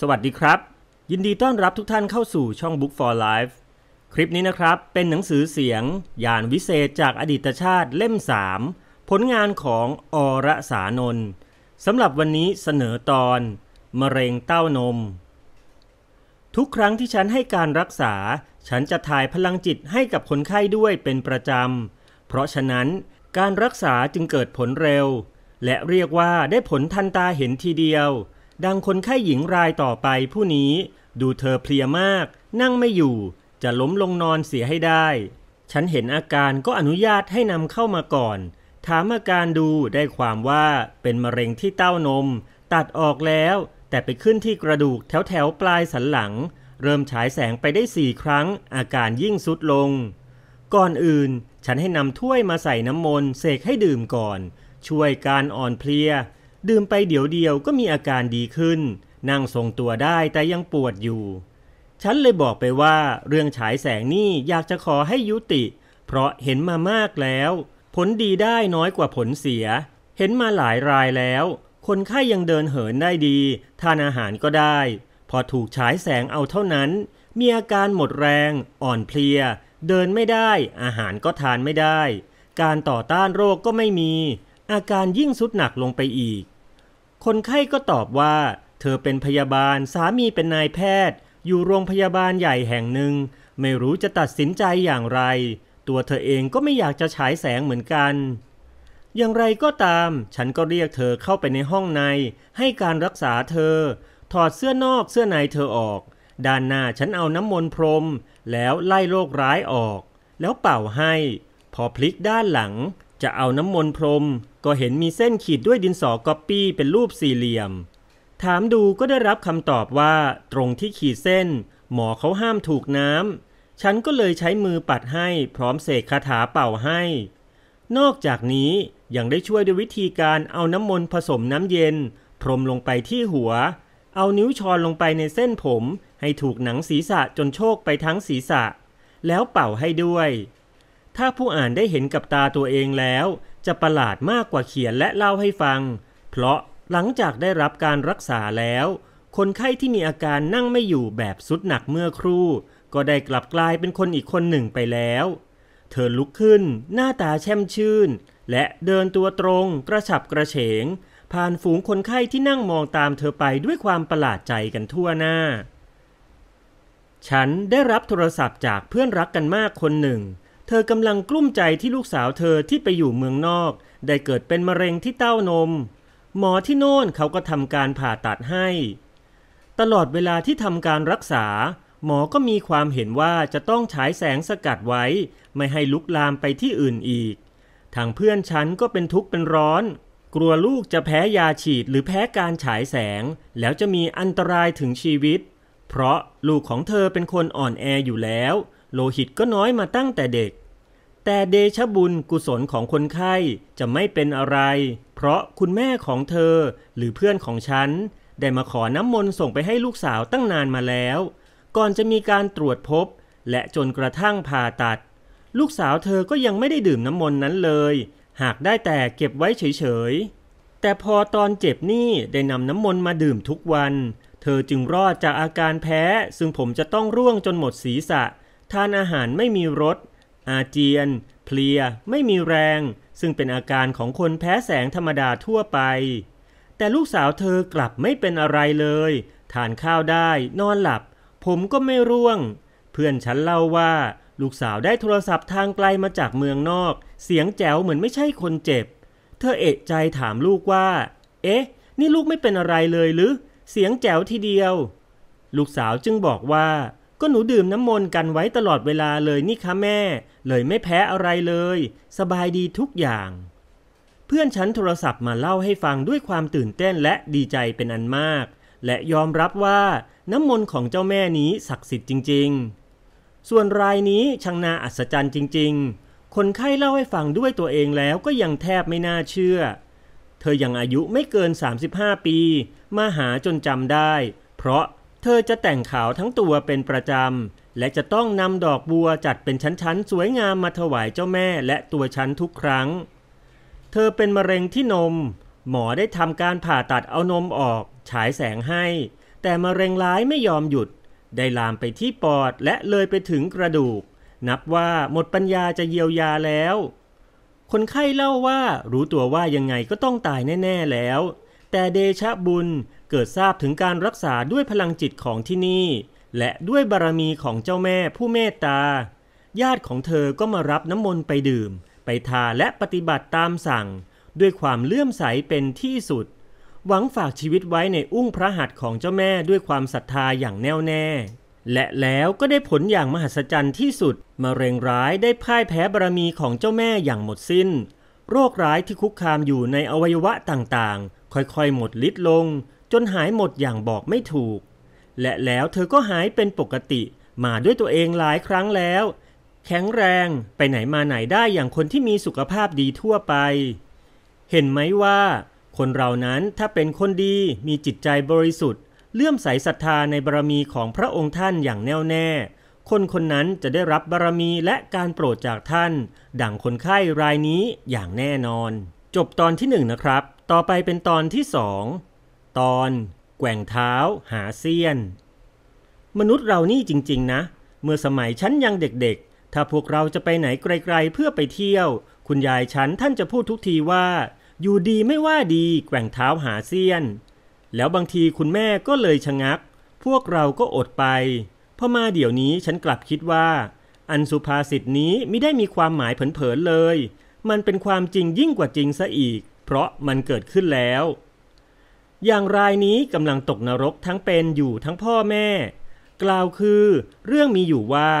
สวัสดีครับ ยินดีต้อนรับทุกท่านเข้าสู่ช่อง Book for Life คลิปนี้นะครับเป็นหนังสือเสียงยานวิเศษจากอดีตชาติเล่ม 3 ผลงานของอรสานนสำหรับวันนี้เสนอตอน มะเร็งเต้านม ทุกครั้งที่ฉันให้การรักษา ฉันจะถ่ายพลังจิตให้กับคนไข้ด้วยเป็นประจำ เพราะฉะนั้นการรักษาจึงเกิดผลเร็ว และเรียกว่าได้ผลทันตาเห็นทีเดียวดังคนไข้หญิงรายต่อไปผู้นี้ดูเธอเพลียมาก นั่งไม่อยู่จะล้มลงนอนเสียให้ได้ ฉันเห็นอาการก็อนุญาตให้นำเข้ามาก่อน ถามอาการดูได้ความว่าเป็นมะเร็งที่เต้านม ตัดออกแล้ว แต่ไปขึ้นที่กระดูกแถวแถวปลายสันหลัง เริ่มฉายแสงไปได้สี่ครั้งอาการยิ่งสุดลง ก่อนอื่นฉันให้นำถ้วยมาใส่น้ำมนต์เสกให้ดื่มก่อน ช่วยการอ่อนเพลียดื่มไปเดี๋ยวเดียวก็มีอาการดีขึ้น นั่งทรงตัวได้แต่ยังปวดอยู่ ฉันเลยบอกไปว่าเรื่องฉายแสงนี่อยากจะขอให้ยุติ เพราะเห็นมามากแล้ว ผลดีได้น้อยกว่าผลเสีย เห็นมาหลายรายแล้ว คนไข้ยยังเดินเหินได้ดี ทานอาหารก็ได้ พอถูกฉายแสงเอาเท่านั้น มีอาการหมดแรง อ่อนเพลีย เดินไม่ได้ อาหารก็ทานไม่ได้ การต่อต้านโรคก็ไม่มี อาการยิ่งสุดหนักลงไปอีกคนไข้ก็ตอบว่า เธอเป็นพยาบาล สามีเป็นนายแพทย์ อยู่โรงพยาบาลใหญ่แห่งหนึ่ง ไม่รู้จะตัดสินใจอย่างไร ตัวเธอเองก็ไม่อยากจะฉายแสงเหมือนกัน อย่างไรก็ตาม ฉันก็เรียกเธอเข้าไปในห้องใน ให้การรักษาเธอ ถอดเสื้อนอกเสื้อในเธอออก ด้านหน้าฉันเอาน้ำมนต์พรม แล้วไล่โรคร้ายออก แล้วเป่าให้ พอพลิกด้านหลังจะเอาน้ำมนต์พรมก็เห็นมีเส้นขีดด้วยดินสอก๊อปปี้เป็นรูปสี่เหลี่ยม ถามดูก็ได้รับคำตอบว่า ตรงที่ขีดเส้น หมอเขาห้ามถูกน้ำ ฉันก็เลยใช้มือปัดให้พร้อมเสกคาถาเป่าให้ นอกจากนี้ยังได้ช่วยด้วยวิธีการเอาน้ำมนต์ผสมน้ำเย็น พรมลงไปที่หัว เอานิ้วชอนลงไปในเส้นผม ให้ถูกหนังศีรษะจนโชกไปทั้งศีรษะ แล้วเป่าให้ด้วยถ้าผู้อ่านได้เห็นกับตาตัวเองแล้ว จะประหลาดมากกว่าเขียนและเล่าให้ฟัง เพราะหลังจากได้รับการรักษาแล้ว คนไข้ที่มีอาการนั่งไม่อยู่แบบสุดหนักเมื่อครู่ ก็ได้กลับกลายเป็นคนอีกคนหนึ่งไปแล้ว เธอลุกขึ้นหน้าตาแช่มชื่น และเดินตัวตรง กระฉับกระเฉง ผ่านฝูงคนไข้ที่นั่งมองตามเธอไปด้วยความประหลาดใจกันทั่วหน้า ฉันได้รับโทรศัพท์จากเพื่อนรักกันมากคนหนึ่งเธอกำลังกลุ้มใจที่ลูกสาวเธอที่ไปอยู่เมืองนอก ได้เกิดเป็นมะเร็งที่เต้านม หมอที่โน่นเขาก็ทำการผ่าตัดให้ ตลอดเวลาที่ทำการรักษา หมอก็มีความเห็นว่าจะต้องฉายแสงสกัดไว้ ไม่ให้ลุกลามไปที่อื่นอีกทางเพื่อนฉันก็เป็นทุกข์เป็นร้อน กลัวลูกจะแพ้ยาฉีดหรือแพ้การฉายแสง แล้วจะมีอันตรายถึงชีวิต เพราะลูกของเธอเป็นคนอ่อนแออยู่แล้วโลหิตก็น้อยมาตั้งแต่เด็ก แต่เดชบุญกุศลของคนไข้จะไม่เป็นอะไร เพราะคุณแม่ของเธอหรือเพื่อนของฉัน ได้มาขอน้ำมนต์ส่งไปให้ลูกสาวตั้งนานมาแล้ว ก่อนจะมีการตรวจพบและจนกระทั่งผ่าตัด ลูกสาวเธอก็ยังไม่ได้ดื่มน้ำมนต์นั้นเลย หากได้แต่เก็บไว้เฉย ๆ แต่พอตอนเจ็บนี่ได้นำน้ำมนต์มาดื่มทุกวัน เธอจึงรอดจากอาการแพ้ ซึ่งผมจะต้องร่วงจนหมดศีรษะทานอาหารไม่มีรส อาเจียน เพลีย ไม่มีแรง ซึ่งเป็นอาการของคนแพ้แสงธรรมดาทั่วไป แต่ลูกสาวเธอกลับไม่เป็นอะไรเลย ทานข้าวได้ นอนหลับ ผมก็ไม่ร่วง เพื่อนฉันเล่าว่า ลูกสาวได้โทรศัพท์ทางไกลมาจากเมืองนอก เสียงแจ๋วเหมือนไม่ใช่คนเจ็บ เธอเอกใจถามลูกว่า เอ๊ะ นี่ลูกไม่เป็นอะไรเลยหรือ เสียงแจ๋วทีเดียว ลูกสาวจึงบอกว่าก็หนูดื่มน้ำมนต์กันไว้ตลอดเวลาเลยนี่คะแม่ เลยไม่แพ้อะไรเลย สบายดีทุกอย่าง เพื่อนฉันโทรศัพท์มาเล่าให้ฟังด้วยความตื่นเต้นและดีใจเป็นอันมาก และยอมรับว่าน้ำมนต์ของเจ้าแม่นี้ศักดิ์สิทธิ์จริง ๆ ส่วนรายนี้ช่างน่าอัศจรรย์จริง ๆ คนไข้เล่าให้ฟังด้วยตัวเองแล้วก็ยังแทบไม่น่าเชื่อ เธอยังอายุไม่เกิน 35 ปี มาหาจนจำได้ เพราะเธอจะแต่งขาวทั้งตัวเป็นประจำและจะต้องนำดอกบัวจัดเป็นชั้นๆ สวยงามมาถวายเจ้าแม่และตัวฉันทุกครั้ง เธอเป็นมะเร็งที่นม หมอได้ทำการผ่าตัดเอานมออก ฉายแสงให้ แต่มะเร็งร้ายไม่ยอมหยุด ได้ลามไปที่ปอดและเลยไปถึงกระดูก นับว่าหมดปัญญาจะเยียวยาแล้ว คนไข้เล่าว่ารู้ตัวว่ายังไงก็ต้องตายแน่ๆแล้ว แต่เดชะบุญเกิดทราบถึงการรักษาด้วยพลังจิตของที่นี่ และด้วยบารมีของเจ้าแม่ผู้เมตตา ญาติของเธอก็มารับน้ำมนต์ไปดื่ม ไปทาและปฏิบัติตามสั่ง ด้วยความเลื่อมใสเป็นที่สุด หวังฝากชีวิตไว้ในอุ้งพระหัตถ์ของเจ้าแม่ด้วยความศรัทธาอย่างแน่วแน่ และแล้วก็ได้ผลอย่างมหัศจรรย์ที่สุดมะเร็งร้ายได้พ่ายแพ้บารมีของเจ้าแม่อย่างหมดสิน้น โรคร้ายที่คุกคามอยู่ในอวัยวะต่างๆ ค่อยๆ หมดฤทธิ์ลงจนหายหมดอย่างบอกไม่ถูก และแล้วเธอก็หายเป็นปกติมาด้วยตัวเองหลายครั้งแล้ว แข็งแรง ไปไหนมาไหนได้อย่างคนที่มีสุขภาพดีทั่วไป เห็นไหมว่า คนเรานั้นถ้าเป็นคนดี มีจิตใจบริสุทธิ์ เลื่อมใสศรัทธาในบารมีของพระองค์ท่านอย่างแน่วแน่คนคนนั้นจะได้รับบารมีและการโปรดจากท่าน ดังคนไข้รายนี้อย่างแน่นอน จบตอนที่หนึ่งนะครับ ต่อไปเป็นตอนที่สองตอนแกว่งเท้า หาเซียน มนุษย์เรานี่จริงๆนะ เมื่อสมัยฉันยังเด็กๆ ถ้าพวกเราจะไปไหนไกลๆ เพื่อไปเที่ยว คุณยายฉันท่านจะพูดทุกทีว่า อยู่ดีไม่ว่าดี แกว่งเท้าหาเซียน แล้วบางทีคุณแม่ก็เลยชะงัก พวกเราก็อดไปพอมาเดี๋ยวนี้ฉันกลับคิดว่า อันสุภาษิตนี้ไม่ได้มีความหมายเผลอๆเลย มันเป็นความจริงยิ่งกว่าจริงซะอีก เพราะมันเกิดขึ้นแล้วอย่างรายนี้กำลังตกนรกทั้งเป็นอยู่ทั้งพ่อแม่ กล่าวคือ เรื่องมีอยู่ว่า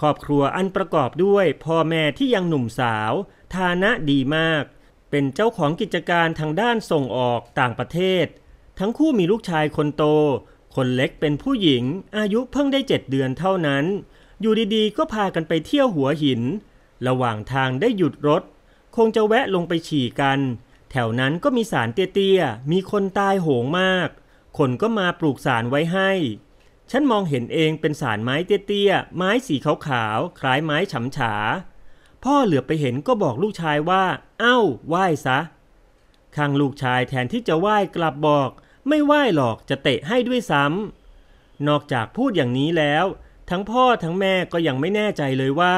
ครอบครัวอันประกอบด้วยพ่อแม่ที่ยังหนุ่มสาวฐานะดีมาก เป็นเจ้าของกิจการทางด้านส่งออกต่างประเทศ ทั้งคู่มีลูกชายคนโต คนเล็กเป็นผู้หญิง อายุเพิ่งได้เจ็ดเดือนเท่านั้น อยู่ดีๆ ก็พากันไปเที่ยวหัวหิน ระหว่างทางได้หยุดรถ คงจะแวะลงไปฉี่กันแถวนั้นก็มีสารเตี้ยๆ มีคนตายโหงมาก คนก็มาปลูกสารไว้ให้ ฉันมองเห็นเองเป็นสารไม้เตี้ยๆ ไม้สีขาวๆ คล้ายไม้ฉำฉา พ่อเหลือไปเห็นก็บอกลูกชายว่า เอา้า ไหว้ซะ ข้างลูกชายแทนที่จะไหว้กลับบอก ไม่ไหว้หรอกจะเตะให้ด้วยซ้ำนอกจากพูดอย่างนี้แล้ว ทั้งพ่อทั้งแม่ก็ยังไม่แน่ใจเลยว่า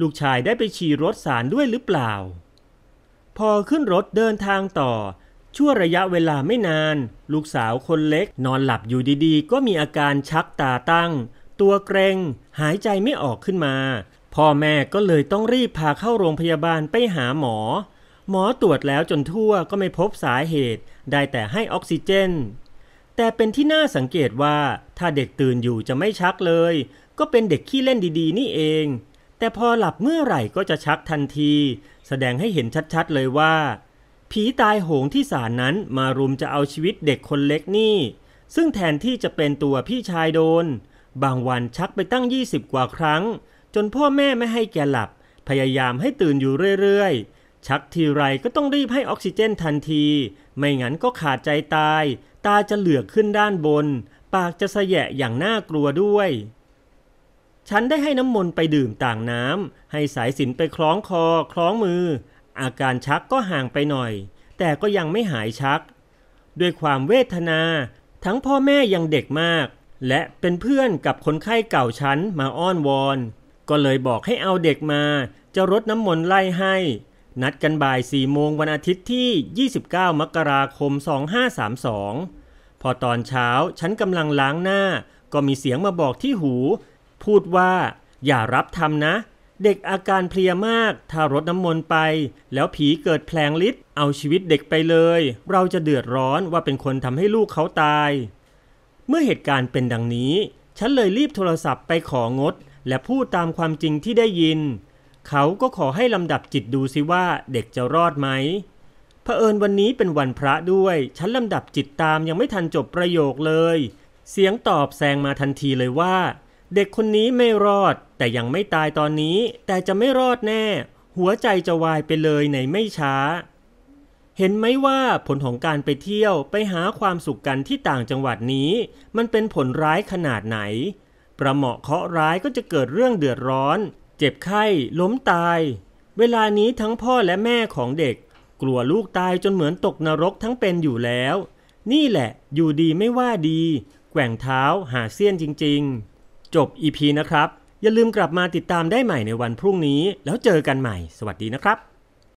ลูกชายได้ไปฉี่รถสารด้วยหรือเปล่าพอขึ้นรถเดินทางต่อ ชั่วระยะเวลาไม่นาน ลูกสาวคนเล็ก นอนหลับอยู่ดีๆ ก็มีอาการชักตาตั้ง ตัวเกรงหายใจไม่ออกขึ้นมาพ่อแม่ก็เลยต้องรีบ พาเข้าโรงพยาบาลไปหาหมอ หมอตรวจแล้วจนทั่วก็ไม่พบสาเหตุ ได้แต่ให้ออกซิเจน แต่เป็นที่น่าสังเกตว่า ถ้าเด็กตื่นอยู่จะไม่ชักเลย ก็เป็นเด็กขี้เล่นดีๆ นี่เอง แต่พอหลับเมื่อไหร่ก็จะชักทันทีแสดงให้เห็นชัดๆ เลยว่า ผีตายโหงที่ศาลนั้นมารุมจะเอาชีวิตเด็กคนเล็กนี่ ซึ่งแทนที่จะเป็นตัวพี่ชายโดน บางวันชักไปตั้ง 20 กว่าครั้ง จนพ่อแม่ไม่ให้แกหลับ พยายามให้ตื่นอยู่เรื่อยๆ ชักทีไรก็ต้องรีบให้ออกซิเจนทันที ไม่งั้นก็ขาดใจตาย ตาจะเหลือกขึ้นด้านบน ปากจะแสยะอย่างน่ากลัวด้วยฉันได้ให้น้ำมนต์ไปดื่มต่างน้ำ ให้สายสินไปคล้องคอคล้องมือ อาการชักก็ห่างไปหน่อย แต่ก็ยังไม่หายชัก ด้วยความเวทนา ทั้งพ่อแม่ยังเด็กมาก และเป็นเพื่อนกับคนไข้เก่าฉันมาอ้อนวอน ก็เลยบอกให้เอาเด็กมา จะรดน้ำมนต์ไล่ให้ นัดกันบ่ายสี่โมงวันอาทิตย์ที่ 29 มกราคม 2532 พอตอนเช้าฉันกำลังล้างหน้า ก็มีเสียงมาบอกที่หูพูดว่า อย่ารับทำนะ เด็กอาการเพลียมาก ถ้ารดน้ำมนต์ไป แล้วผีเกิดแผลงฤทธิ์เอาชีวิตเด็กไปเลย เราจะเดือดร้อนว่าเป็นคนทำให้ลูกเขาตาย เมื่อเหตุการณ์เป็นดังนี้ ฉันเลยรีบโทรศัพท์ไปของด และพูดตามความจริงที่ได้ยิน เขาก็ขอให้ลำดับจิตดูซิว่าเด็กจะรอดไหมเผอิญวันนี้เป็นวันพระด้วย ฉันลำดับจิตตามยังไม่ทันจบประโยคเลย เสียงตอบแซงมาทันทีเลยว่าเด็กคนนี้ไม่รอดแต่ยังไม่ตายตอนนี้ แต่จะไม่รอดแน่ หัวใจจะวายไปเลยในไม่ช้า เห็นไหมว่าผลของการไปเที่ยวไปหาความสุขกันที่ต่างจังหวัดนี้ มันเป็นผลร้ายขนาดไหน ประเหมาะเคาะร้ายก็จะเกิดเรื่องเดือดร้อน เจ็บไข้ล้มตาย เวลานี้ทั้งพ่อและแม่ของเด็ก กลัวลูกตายจนเหมือนตกนรกทั้งเป็นอยู่แล้ว นี่แหละ อยู่ดีไม่ว่าดี แกว่งเท้า หาเสี้ยนจริง ๆจบ EP นะครับ อย่าลืมกลับมาติดตามได้ใหม่ในวันพรุ่งนี้ แล้วเจอกันใหม่ สวัสดีนะครับ